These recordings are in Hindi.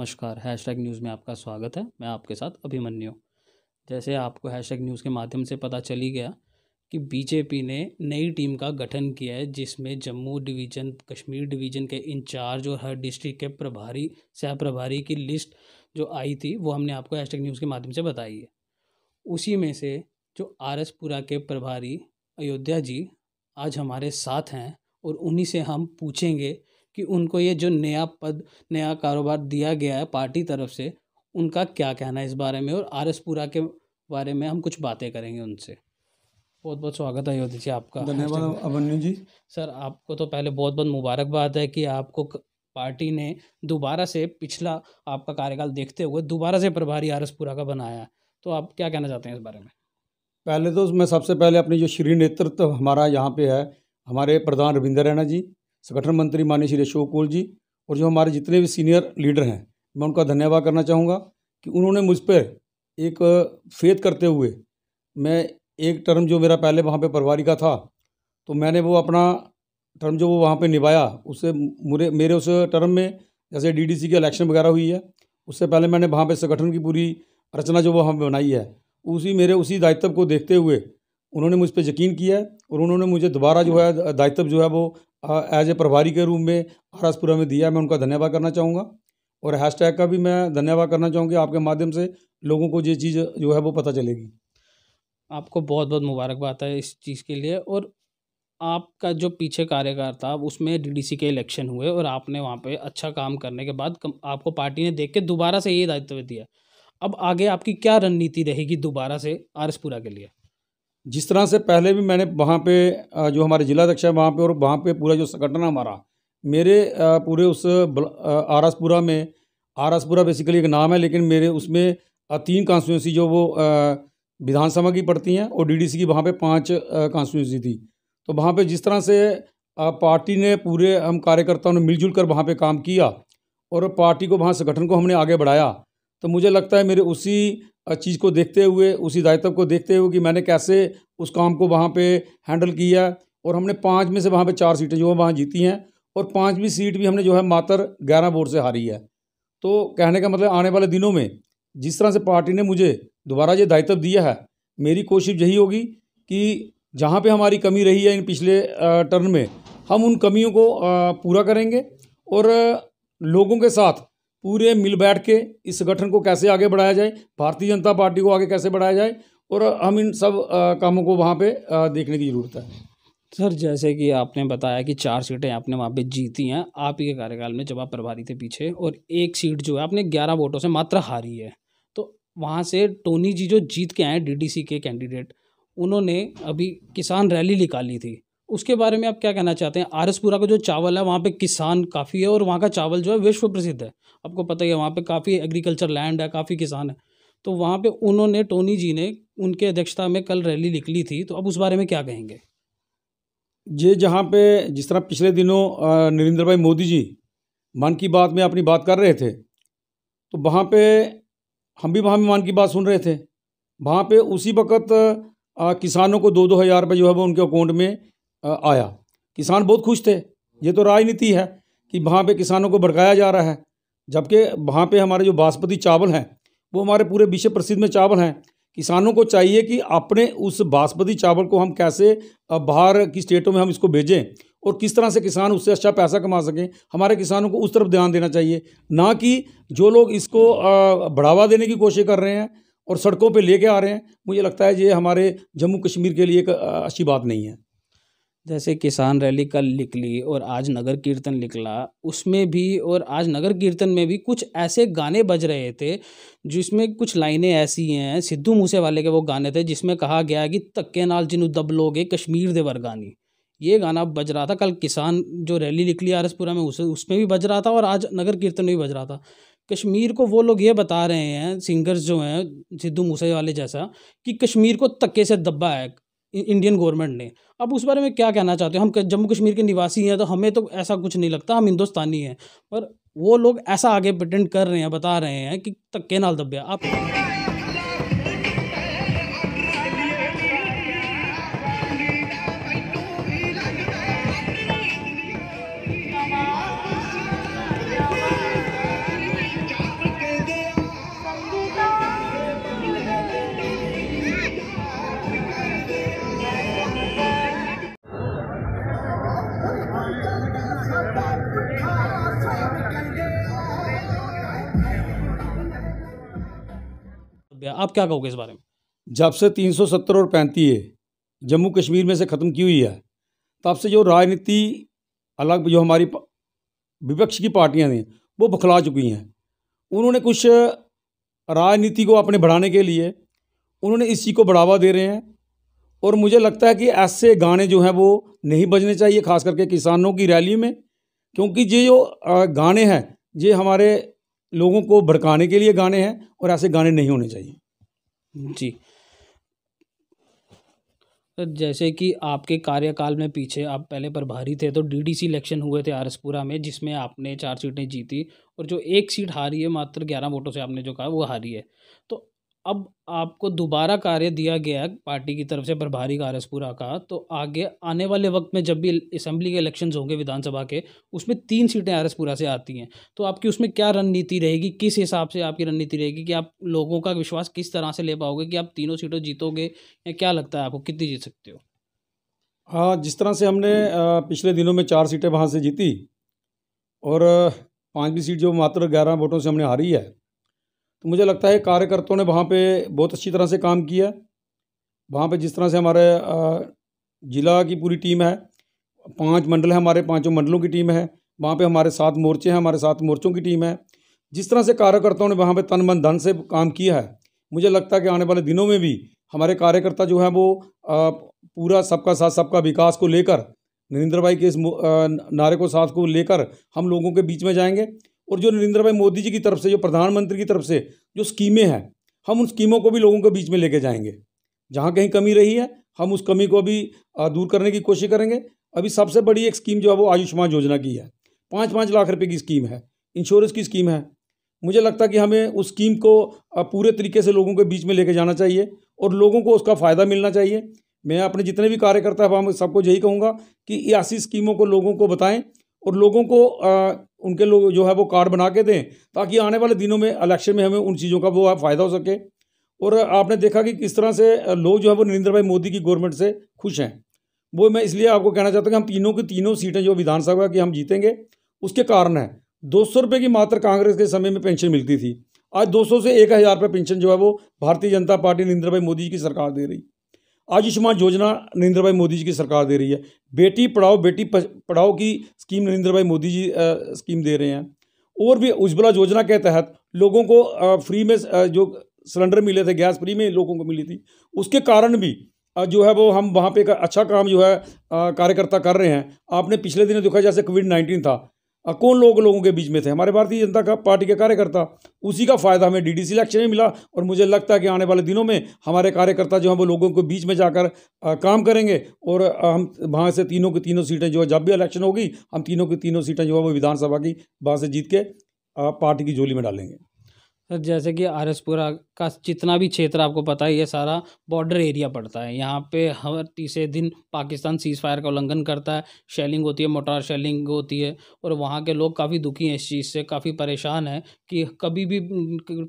नमस्कार हैशटैग न्यूज़ में आपका स्वागत है मैं आपके साथ अभिमन्यु जैसे आपको हैशटैग न्यूज़ के माध्यम से पता चली गया कि बीजेपी ने नई टीम का गठन किया है जिसमें जम्मू डिवीज़न कश्मीर डिवीज़न के इंचार्ज और हर डिस्ट्रिक्ट के प्रभारी सह प्रभारी की लिस्ट जो आई थी वो हमने आपको हैशटैग न्यूज़ के माध्यम से बताई है उसी में से जो आर पुरा के प्रभारी अयोध्या जी आज हमारे साथ हैं और उन्हीं से हम पूछेंगे कि उनको ये जो नया पद नया कारोबार दिया गया है पार्टी तरफ से उनका क्या कहना है इस बारे में और आर एस पूरा के बारे में हम कुछ बातें करेंगे उनसे बहुत बहुत स्वागत है अयोध्या जी आपका धन्यवाद अभन्यु जी सर आपको तो पहले बहुत बहुत मुबारकबाद है कि आपको पार्टी ने दोबारा से पिछला आपका कार्यकाल देखते हुए दोबारा से प्रभारी आर एस पूरा का बनाया तो आप क्या कहना चाहते हैं इस बारे में पहले तो मैं सबसे पहले अपने जो श्री नेतृत्व हमारा यहाँ पे है हमारे प्रधान रविंद्र रैना जी संगठन मंत्री माननीय श्री अशोक कौल जी और जो हमारे जितने भी सीनियर लीडर हैं मैं उनका धन्यवाद करना चाहूँगा कि उन्होंने मुझ पर एक फेत करते हुए मैं एक टर्म जो मेरा पहले वहाँ पे परिवारी का था तो मैंने वो अपना टर्म जो वो वहाँ पे निभाया उससे मुरे मेरे उस टर्म में जैसे डीडीसी की इलेक्शन वगैरह हुई है उससे पहले मैंने वहाँ पे संगठन की पूरी रचना जो वो पर बनाई है उसी मेरे उसी दायित्व को देखते हुए उन्होंने मुझ पर यकीन किया है और उन्होंने मुझे दोबारा जो है दायित्व जो है वो एज ए प्रभारी के रूप में आरसपुरा में दिया मैं उनका धन्यवाद करना चाहूँगा और हैशटैग का भी मैं धन्यवाद करना चाहूँगी आपके माध्यम से लोगों को ये चीज़ जो है वो पता चलेगी आपको बहुत बहुत मुबारकबाद है इस चीज़ के लिए और आपका जो पीछे कार्यकाल था उसमें डीडीसी के इलेक्शन हुए और आपने वहाँ पे अच्छा काम करने के बाद आपको पार्टी ने देख के दोबारा से ये दायित्व दिया अब आगे आपकी क्या रणनीति रहेगी दोबारा से आरसपुरा के लिए जिस तरह से पहले भी मैंने वहाँ पे जो हमारे जिला अध्यक्ष है वहाँ पे और वहाँ पे पूरा जो संगठन हमारा मेरे पूरे उस आरसपुरा में आरसपुरा बेसिकली एक नाम है लेकिन मेरे उसमें तीन कॉन्स्टिट्यूंसी जो वो विधानसभा की पड़ती हैं और डीडीसी की वहाँ पे पांच कॉन्स्टिट्यूंसी थी तो वहाँ पे जिस तरह से पार्टी ने पूरे हम कार्यकर्ताओं ने मिलजुल कर वहाँ पर काम किया और पार्टी को वहाँ संगठन को हमने आगे बढ़ाया तो मुझे लगता है मेरे उसी चीज़ को देखते हुए उसी दायित्व को देखते हुए कि मैंने कैसे उस काम को वहाँ पे हैंडल किया और हमने पाँच में से वहाँ पे चार सीटें जो है वहाँ जीती हैं और पाँचवीं सीट भी हमने जो है मात्र ग्यारह वोट से हारी है तो कहने का मतलब आने वाले दिनों में जिस तरह से पार्टी ने मुझे दोबारा ये दायित्व दिया है मेरी कोशिश यही होगी कि जहाँ पर हमारी कमी रही है इन पिछले टर्न में हम उन कमियों को पूरा करेंगे और लोगों के साथ पूरे मिल बैठ के इस संगठन को कैसे आगे बढ़ाया जाए भारतीय जनता पार्टी को आगे कैसे बढ़ाया जाए और हम इन सब कामों को वहाँ पे देखने की ज़रूरत है सर जैसे कि आपने बताया कि चार सीटें आपने वहाँ पे जीती हैं आप ही के कार्यकाल में जब आप प्रभारी थे पीछे और एक सीट जो है आपने ग्यारह वोटों से मात्र हारी है तो वहाँ से टोनी जी जो जीत के आए डी के कैंडिडेट उन्होंने अभी किसान रैली निकाली थी उसके बारे में आप क्या कहना चाहते हैं आरसपुरा का जो चावल है वहाँ पे किसान काफ़ी है और वहाँ का चावल जो है विश्व प्रसिद्ध है आपको पता ही है वहाँ पे काफ़ी एग्रीकल्चर लैंड है काफ़ी किसान है तो वहाँ पे उन्होंने टोनी जी ने उनके अध्यक्षता में कल रैली निकली थी तो अब उस बारे में क्या कहेंगे ये जहाँ पे जिस तरह पिछले दिनों नरेंद्र भाई मोदी जी मन की बात में अपनी बात कर रहे थे तो वहाँ पे हम भी वहाँ में मन की बात सुन रहे थे वहाँ पे उसी वक्त किसानों को दो दो हज़ार रुपये जो है वो उनके अकाउंट में आया किसान बहुत खुश थे ये तो राजनीति है कि वहाँ पे किसानों को भड़काया जा रहा है जबकि वहाँ पे हमारे जो बासमती चावल हैं वो हमारे पूरे विश्व प्रसिद्ध में चावल हैं किसानों को चाहिए कि अपने उस बासमती चावल को हम कैसे बाहर की स्टेटों में हम इसको भेजें और किस तरह से किसान उससे अच्छा पैसा कमा सकें हमारे किसानों को उस तरफ ध्यान देना चाहिए ना कि जो लोग इसको बढ़ावा देने की कोशिश कर रहे हैं और सड़कों पे लेके आ रहे हैं मुझे लगता है ये हमारे जम्मू कश्मीर के लिए एक अच्छी बात नहीं है जैसे किसान रैली कल निकली और आज नगर कीर्तन निकला उसमें भी और आज नगर कीर्तन में भी कुछ ऐसे गाने बज रहे थे जिसमें कुछ लाइनें ऐसी हैं सिद्धू मूसे वाले के वो गाने थे जिसमें कहा गया है कि तक्के नाल जिनू दब लोगे कश्मीर दे वर्गानी ये गाना बज रहा था कल किसान जो रैली निकली आर एसपुरा में उसे उसमें भी बज रहा था और आज नगर कीर्तन में भी बज रहा था कश्मीर को वो लोग ये बता रहे हैं सिंगर्स जो हैं सिद्धू मूसे वाले जैसा कि कश्मीर को तक्के से दबा है इंडियन गवर्नमेंट ने अब उस बारे में क्या कहना चाहते हो हम जम्मू कश्मीर के निवासी हैं तो हमें तो ऐसा कुछ नहीं लगता हम हिंदुस्तानी हैं पर वो लोग ऐसा आगे प्रटेंड कर रहे हैं बता रहे हैं कि धक्के नाल दबे आप आप क्या कहोगे इस बारे में जब से तीन और है जम्मू कश्मीर में से ख़त्म की हुई है तब तो से जो राजनीति अलग जो हमारी विपक्ष की पार्टियां थी वो बखला चुकी हैं उन्होंने कुछ राजनीति को अपने बढ़ाने के लिए उन्होंने इस चीज़ को बढ़ावा दे रहे हैं और मुझे लगता है कि ऐसे गाने जो हैं वो नहीं बजने चाहिए खास करके किसानों की रैली में क्योंकि ये जो गाने हैं ये हमारे लोगों को भड़काने के लिए गाने हैं और ऐसे गाने नहीं होने चाहिए जी तो जैसे कि आपके कार्यकाल में पीछे आप पहले प्रभारी थे तो डीडीसी इलेक्शन हुए थे आरसपुरा में जिसमें आपने चार सीटें जीती और जो एक सीट हारी है मात्र ग्यारह वोटों से आपने जो कहा वो हारी है अब आपको दोबारा कार्य दिया गया है पार्टी की तरफ से प्रभारी कार्य का तो आगे आने वाले वक्त में जब भी असेंबली के इलेक्शंस होंगे विधानसभा के उसमें तीन सीटें आर से आती हैं तो आपकी उसमें क्या रणनीति रहेगी किस हिसाब से आपकी रणनीति रहेगी कि आप लोगों का विश्वास किस तरह से ले पाओगे कि आप तीनों सीटों जीतोगे या क्या लगता है आपको कितनी जीत सकते हो हाँ जिस तरह से हमने पिछले दिनों में चार सीटें वहाँ से जीती और पाँचवीं सीट जो मात्र ग्यारह वोटों से हमने हारी है तो मुझे लगता है कार्यकर्ताओं ने वहाँ पे बहुत अच्छी तरह से काम किया वहाँ पे जिस तरह से हमारे ज़िला की पूरी टीम है पांच मंडल है हमारे पांचों मंडलों की टीम है वहाँ पे हमारे सात मोर्चे हैं हमारे सात मोर्चों की टीम है जिस तरह से कार्यकर्ताओं ने वहाँ पे तन मन धन से काम किया है मुझे लगता है कि आने वाले दिनों में भी हमारे कार्यकर्ता जो है वो पूरा सबका साथ सबका विकास को लेकर नरेंद्र भाई के इस नारे को साथ को लेकर हम लोगों के बीच में जाएंगे और जो नरेंद्र भाई मोदी जी की तरफ से जो प्रधानमंत्री की तरफ से जो स्कीमें हैं हम उन स्कीमों को भी लोगों के बीच में लेके जाएंगे जहाँ कहीं कमी रही है हम उस कमी को भी दूर करने की कोशिश करेंगे अभी सबसे बड़ी एक स्कीम जो है वो आयुष्मान योजना की है पाँच पाँच लाख रुपये की स्कीम है इंश्योरेंस की स्कीम है मुझे लगता है कि हमें उस स्कीम को पूरे तरीके से लोगों के बीच में लेके जाना चाहिए और लोगों को उसका फ़ायदा मिलना चाहिए मैं अपने जितने भी कार्यकर्ता हैं हम सबको यही कहूँगा कि ऐसी स्कीमों को लोगों को बताएं और लोगों को आ, उनके लोग जो है वो कार्ड बना के दें ताकि आने वाले दिनों में इलेक्शन में हमें उन चीज़ों का वो फ़ायदा हो सके और आपने देखा कि किस तरह से लोग जो है वो नरेंद्र भाई मोदी की गवर्नमेंट से खुश हैं वो मैं इसलिए आपको कहना चाहता हूँ कि हम तीनों की तीनों सीटें जो विधानसभा की हम जीतेंगे उसके कारण है दो सौ रुपये की मात्र कांग्रेस के समय में पेंशन मिलती थी आज दो सौ से एक हज़ार रुपये पेंशन जो है वो भारतीय जनता पार्टी नरेंद्र भाई मोदी की सरकार दे रही आयुष्मान योजना नरेंद्र भाई मोदी जी की सरकार दे रही है बेटी पढ़ाओ बेटी पढ़ाओ की स्कीम नरेंद्र भाई मोदी जी आ, स्कीम दे रहे हैं और भी उज्ज्वला योजना के तहत लोगों को आ, फ्री में आ, जो सिलेंडर मिले थे गैस फ्री में लोगों को मिली थी उसके कारण भी जो है वो हम वहाँ पे एक अच्छा काम जो है कार्यकर्ता कर रहे हैं आपने पिछले दिनों देखा जैसे कोविड नाइन्टीन था कौन लोग लोगों के बीच में थे हमारे भारतीय जनता का पार्टी के कार्यकर्ता उसी का फायदा हमें डी इलेक्शन में मिला और मुझे लगता है कि आने वाले दिनों में हमारे कार्यकर्ता जो हैं वो लोगों के बीच में जाकर काम करेंगे और हम वहाँ से तीनों की तीनों सीटें जो है जब भी इलेक्शन होगी हम तीनों की तीनों सीटें जो है वो विधानसभा की वहाँ से जीत के पार्टी की झोली में डालेंगे सर जैसे कि आर एस पुरा का जितना भी क्षेत्र आपको पता है ये सारा बॉर्डर एरिया पड़ता है यहाँ पे हर तीसरे दिन पाकिस्तान सीज़ फायर का उल्लंघन करता है शेलिंग होती है मोटार शेलिंग होती है और वहाँ के लोग काफ़ी दुखी हैं इस चीज़ से काफ़ी परेशान हैं कि कभी भी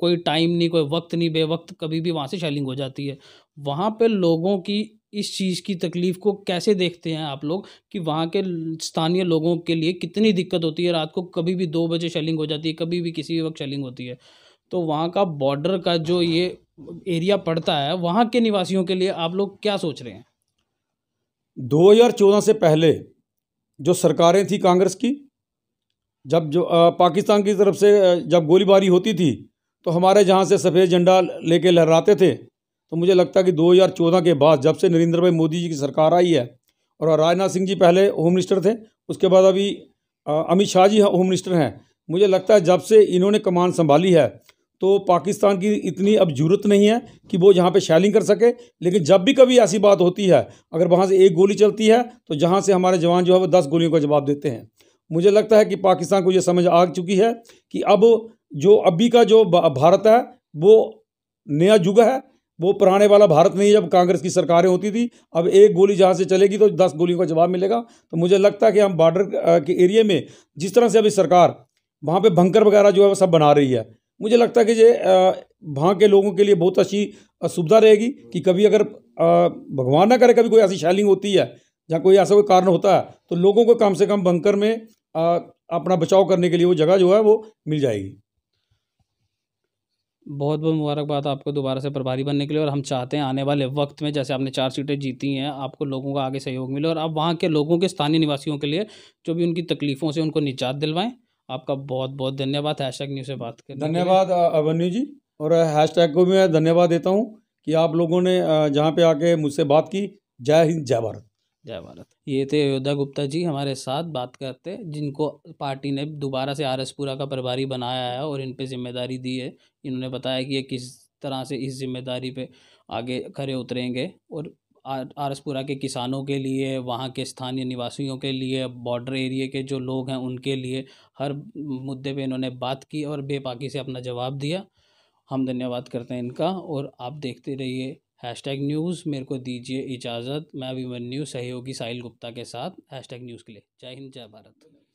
कोई टाइम नहीं कोई वक्त नहीं बेवक्त कभी भी वहाँ से शेलिंग हो जाती है वहाँ पर लोगों की इस चीज़ की तकलीफ़ को कैसे देखते हैं आप लोग कि वहाँ के स्थानीय लोगों के लिए कितनी दिक्कत होती है रात को कभी भी दो बजे शेलिंग हो जाती है कभी भी किसी भी वक्त शेलिंग होती है तो वहाँ का बॉर्डर का जो ये एरिया पड़ता है वहाँ के निवासियों के लिए आप लोग क्या सोच रहे हैं 2014 से पहले जो सरकारें थी कांग्रेस की जब जो पाकिस्तान की तरफ से जब गोलीबारी होती थी तो हमारे जहाँ से सफ़ेद झंडा लेके लहराते थे तो मुझे लगता कि 2014 के बाद जब से नरेंद्र भाई मोदी जी की सरकार आई है और राजनाथ सिंह जी पहले होम मिनिस्टर थे उसके बाद अभी अमित शाह जी होम मिनिस्टर हैं मुझे लगता है जब से इन्होंने कमान संभाली है तो पाकिस्तान की इतनी अब ज़रूरत नहीं है कि वो यहाँ पे शैलिंग कर सके लेकिन जब भी कभी ऐसी बात होती है अगर वहाँ से एक गोली चलती है तो जहाँ से हमारे जवान जो है वो दस गोलियों का जवाब देते हैं मुझे लगता है कि पाकिस्तान को ये समझ आ चुकी है कि अब जो अभी का जो भारत है वो नया युग है वो पुराने वाला भारत नहीं जब कांग्रेस की सरकारें होती थी अब एक गोली जहाँ से चलेगी तो दस गोलियों का जवाब मिलेगा तो मुझे लगता है कि हम बॉर्डर के एरिए में जिस तरह से अभी सरकार वहाँ पे भंकर वगैरह जो है वो सब बना रही है मुझे लगता है कि ये वहाँ के लोगों के लिए बहुत अच्छी सुविधा रहेगी कि कभी अगर भगवान ना करे कभी कोई ऐसी शैलिंग होती है जहाँ कोई ऐसा कोई कारण होता है तो लोगों को कम से कम बंकर में अपना बचाव करने के लिए वो जगह जो है वो मिल जाएगी बहुत बहुत मुबारकबाद आपको दोबारा से प्रभारी बनने के लिए और हम चाहते हैं आने वाले वक्त में जैसे आपने चार सीटें जीती हैं आपको लोगों का आगे सहयोग मिले और आप वहाँ के लोगों के स्थानीय निवासियों के लिए जो भी उनकी तकलीफ़ों से उनको निजात दिलवाएँ आपका बहुत बहुत धन्यवाद हैशटैग न्यूज़ से बात करें धन्यवाद अभन्यु जी और हैशटैग को भी मैं धन्यवाद देता हूँ कि आप लोगों ने जहाँ पे आके मुझसे बात की जय हिंद जय भारत जय भारत ये थे अयोध्या गुप्ता जी हमारे साथ बात करते जिनको पार्टी ने दोबारा से आरएसपुरा का प्रभारी बनाया है और इन पर जिम्मेदारी दी है इन्होंने बताया कि ये किस तरह से इस जिम्मेदारी पे आगे खड़े उतरेंगे और आरसपुरा के किसानों के लिए वहाँ के स्थानीय निवासियों के लिए बॉर्डर एरिए के जो लोग हैं उनके लिए हर मुद्दे पे इन्होंने बात की और बेपाकी से अपना जवाब दिया हम धन्यवाद करते हैं इनका और आप देखते रहिए हैश टैग न्यूज़ मेरे को दीजिए इजाज़त मैं मन्यू सहयोगी साहिल गुप्ता के साथ हैश टैग न्यूज़ के लिए जय हिंद जय भारत